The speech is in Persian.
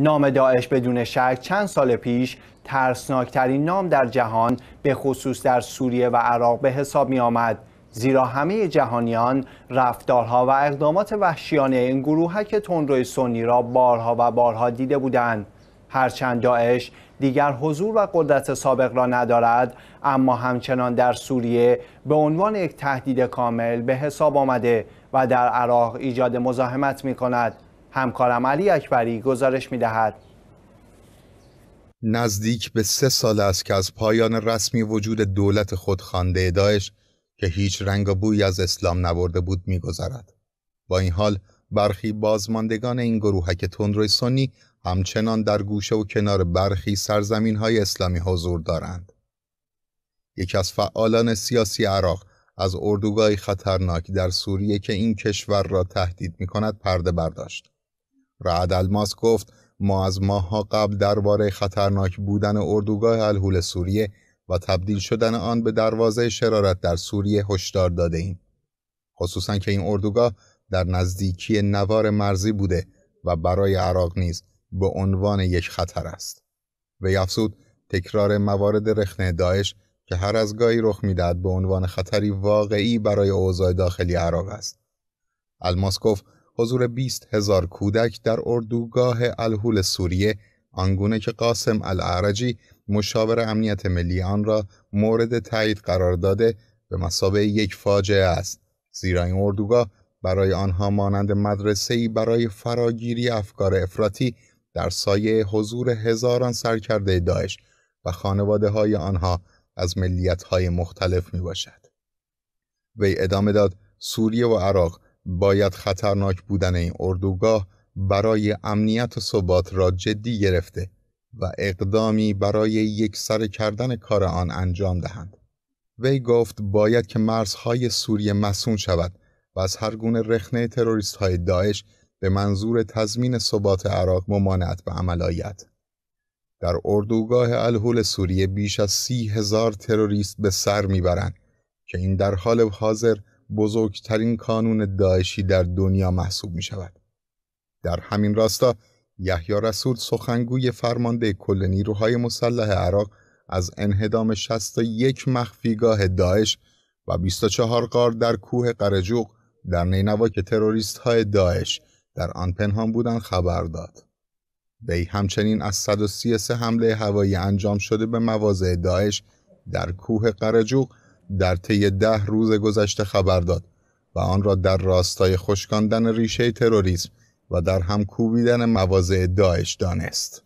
نام داعش بدون شک چند سال پیش ترسناکترین نام در جهان به خصوص در سوریه و عراق به حساب می آمد زیرا همه جهانیان رفتارها و اقدامات وحشیانه این گروهک تندروی سنی را بارها و بارها دیده بودند هرچند داعش دیگر حضور و قدرت سابق را ندارد اما همچنان در سوریه به عنوان یک تهدید کامل به حساب آمده و در عراق ایجاد مزاحمت می کند همکارم علی اکبری گزارش می نزدیک به سه سال است که از پایان رسمی وجود دولت خودخوانده داعش که هیچ رنگ و بویی از اسلام نبرده بود میگذرد با این حال برخی بازماندگان این گروهک تندروی سنی همچنان در گوشه و کنار برخی سرزمین های اسلامی حضور دارند یکی از فعالان سیاسی عراق از اردوگاهی خطرناک در سوریه که این کشور را تهدید می کند پرده برداشت رعد الماس گفت ما از ماهها قبل درباره خطرناک بودن اردوگاه الهول سوریه و تبدیل شدن آن به دروازه شرارت در سوریه هشدار داده ایم. خصوصا که این اردوگاه در نزدیکی نوار مرزی بوده و برای عراق نیز به عنوان یک خطر است. و افزود تکرار موارد رخنه داعش که هر از گاهی رخ میدهد به عنوان خطری واقعی برای اوضاع داخلی عراق است. الماس گفت حضور 20 هزار کودک در اردوگاه الهول سوریه آنگونه که قاسم العرجی مشاور امنیت ملی آن را مورد تایید قرار داده به مسابه یک فاجعه است زیرا این اردوگاه برای آنها مانند مدرسه‌ای برای فراگیری افکار افراطی در سایه حضور هزاران سرکرده داعش و خانواده های آنها از ملیت های مختلف می باشد. وی ادامه داد سوریه و عراق باید خطرناک بودن این اردوگاه برای امنیت و ثبات را جدی گرفته و اقدامی برای سر کردن کار آن انجام دهند. وی گفت باید که مرزهای سوریه مسون شود و از هر گونه رخنه تروریست های داعش به منظور تضمین ثبات عراق ممانعت به عمل آید. در اردوگاه الهول سوریه بیش از سی هزار تروریست به سر میبرند که این در حال حاضر بزرگترین کانون داعشی در دنیا محسوب می شود. در همین راستا یحیی رسول سخنگوی فرمانده کل نیروهای مسلح عراق از انهدام 61 مخفیگاه داعش و 24 قار در کوه قرجوق در نینوا که تروریست های داعش در آن پنهان بودن خبر داد. وی همچنین از 133 حمله هوایی انجام شده به مواضع داعش در کوه قرجوق در طی ده روز گذشته خبر داد و آن را در راستای خشکاندن ریشه تروریسم و در هم کوبیدن مواضع داعش دانست.